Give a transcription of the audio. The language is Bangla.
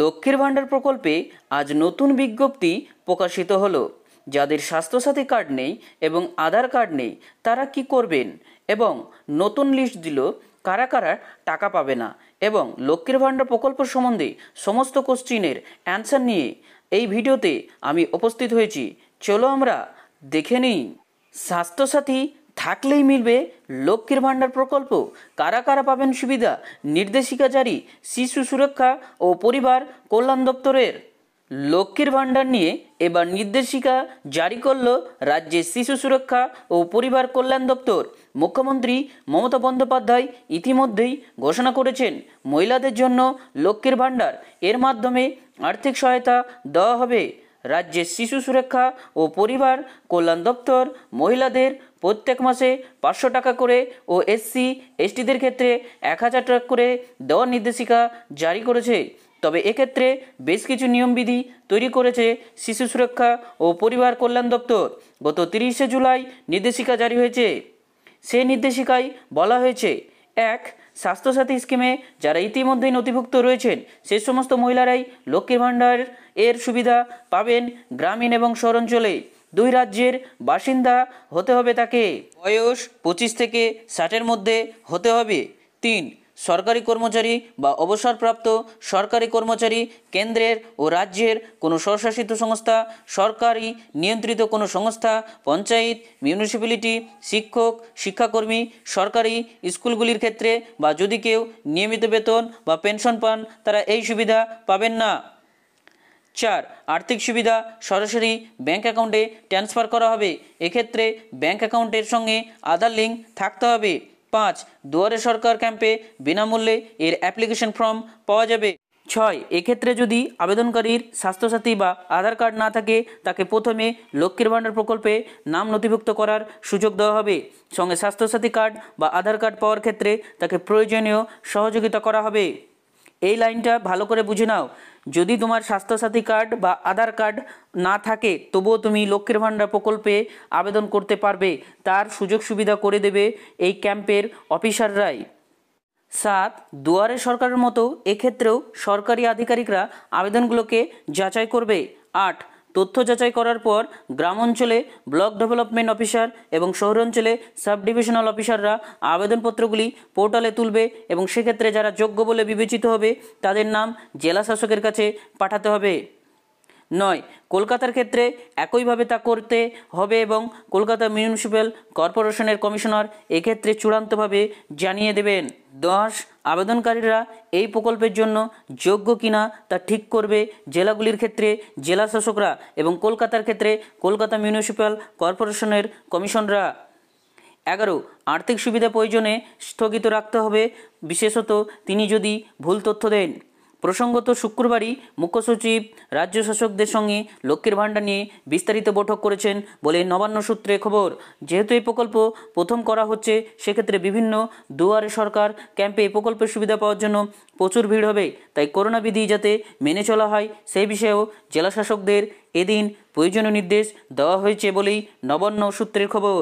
লক্ষ্মীর ভাণ্ডার প্রকল্পে আজ নতুন বিজ্ঞপ্তি প্রকাশিত হলো যাদের স্বাস্থ্যসাথী কার্ড নেই এবং আধার কার্ড নেই তারা কি করবেন এবং নতুন লিস্ট দিল কারা কারা টাকা পাবে না এবং লক্ষ্মীর ভাণ্ডার প্রকল্প সম্বন্ধে সমস্ত কোশ্চিনের অ্যান্সার নিয়ে এই ভিডিওতে আমি উপস্থিত হয়েছি চলো আমরা দেখে নিই স্বাস্থ্যসাথী থাকলেই মিলবে লক্ষ্মীর ভাণ্ডার প্রকল্প কারা কারা পাবেন সুবিধা নির্দেশিকা জারি শিশু সুরক্ষা ও পরিবার কল্যাণ দপ্তরের লক্ষ্মীর ভাণ্ডার নিয়ে এবার নির্দেশিকা জারি করল রাজ্যের শিশু সুরক্ষা ও পরিবার কল্যাণ দপ্তর মুখ্যমন্ত্রী মমতা বন্দ্যোপাধ্যায় ইতিমধ্যেই ঘোষণা করেছেন মহিলাদের জন্য লক্ষ্মীর ভাণ্ডার এর মাধ্যমে আর্থিক সহায়তা দেওয়া হবে রাজ্যের শিশু সুরক্ষা ও পরিবার কল্যাণ দপ্তর মহিলাদের প্রত্যেক মাসে পাঁচশো টাকা করে ও এসসি এসটিদের ক্ষেত্রে এক হাজার টাকা করে দেওয়ার নির্দেশিকা জারি করেছে তবে এক্ষেত্রে বেশ কিছু নিয়মবিধি তৈরি করেছে শিশু সুরক্ষা ও পরিবার কল্যাণ দপ্তর গত তিরিশে জুলাই নির্দেশিকা জারি হয়েছে সেই নির্দেশিকায় বলা হয়েছে এক স্বাস্থ্যসাথী স্কিমে যারা ইতিমধ্যেই নথিভুক্ত রয়েছেন সে সমস্ত মহিলারাই লক্ষ্মীর ভাণ্ডার এর সুবিধা পাবেন গ্রামীণ এবং শহরাঞ্চলে দুই রাজ্যের বাসিন্দা হতে হবে তাকে বয়স পঁচিশ থেকে ষাটের মধ্যে হতে হবে তিন সরকারি কর্মচারী বা অবসরপ্রাপ্ত সরকারি কর্মচারী কেন্দ্রের ও রাজ্যের কোনো স্বশাসিত সংস্থা সরকারি নিয়ন্ত্রিত কোনো সংস্থা পঞ্চায়েত মিউনিসিপ্যালিটি শিক্ষক শিক্ষাকর্মী সরকারি স্কুলগুলির ক্ষেত্রে বা যদি কেউ নিয়মিত বেতন বা পেনশন পান তারা এই সুবিধা পাবেন না চার আর্থিক সুবিধা সরাসরি ব্যাঙ্ক অ্যাকাউন্টে ট্রান্সফার করা হবে এক্ষেত্রে ব্যাঙ্ক অ্যাকাউন্টের সঙ্গে আধার লিঙ্ক থাকতে হবে পাঁচ দুয়ারে সরকার ক্যাম্পে বিনামূল্যে এর অ্যাপ্লিকেশন ফর্ম পাওয়া যাবে ছয় এক্ষেত্রে যদি আবেদনকারীর স্বাস্থ্যসাথী বা আধার কার্ড না থাকে তাকে প্রথমে লক্ষ্মীর ভাণ্ডার প্রকল্পে নাম নথিভুক্ত করার সুযোগ দেওয়া হবে সঙ্গে স্বাস্থ্যসাথী কার্ড বা আধার কার্ড পাওয়ার ক্ষেত্রে তাকে প্রয়োজনীয় সহযোগিতা করা হবে এই লাইনটা ভালো করে বুঝে নাও যদি তোমার স্বাস্থ্যসাথী কার্ড বা আধার কার্ড না থাকে তবুও তুমি লক্ষ্মীর ভাণ্ডার প্রকল্পে আবেদন করতে পারবে তার সুযোগ সুবিধা করে দেবে এই ক্যাম্পের অফিসাররাই সাত দুয়ারে সরকারের মতো এক্ষেত্রেও সরকারি আধিকারিকরা আবেদনগুলোকে যাচাই করবে আট তথ্য যাচাই করার পর গ্রাম অঞ্চলে ব্লক ডেভেলপমেন্ট অফিসার এবং শহরাঞ্চলে সাব ডিভিশনাল অফিসাররা আবেদনপত্রগুলি পোর্টালে তুলবে এবং সেক্ষেত্রে যারা যোগ্য বলে বিবেচিত হবে তাদের নাম জেলা শাসকের কাছে পাঠাতে হবে নয় কলকাতার ক্ষেত্রে একইভাবে তা করতে হবে এবং কলকাতা মিউনিসিপ্যাল কর্পোরেশনের কমিশনার এক্ষেত্রে চূড়ান্তভাবে জানিয়ে দেবেন দশ আবেদনকারীরা এই প্রকল্পের জন্য যোগ্য কিনা তা ঠিক করবে জেলাগুলির ক্ষেত্রে জেলা শাসকরা এবং কলকাতার ক্ষেত্রে কলকাতা মিউনিসিপ্যাল কর্পোরেশনের কমিশনরা এগারো আর্থিক সুবিধা প্রয়োজনে স্থগিত রাখতে হবে বিশেষত তিনি যদি ভুল তথ্য দেন প্রসঙ্গত শুক্রবারই মুখ্যসচিব রাজ্য শাসকদের সঙ্গে লক্ষ্মীর ভাণ্ডার নিয়ে বিস্তারিত বৈঠক করেছেন বলে নবান্ন সূত্রে খবর যেহেতু এই প্রকল্প প্রথম করা হচ্ছে সেক্ষেত্রে বিভিন্ন দুয়ারে সরকার ক্যাম্পে এই প্রকল্পের সুবিধা পাওয়ার জন্য প্রচুর ভিড় হবে তাই করোনা বিধি যাতে মেনে চলা হয় সেই বিষয়েও জেলা শাসকদের এদিন প্রয়োজনীয় নির্দেশ দেওয়া হয়েছে বলেই নবান্ন সূত্রের খবর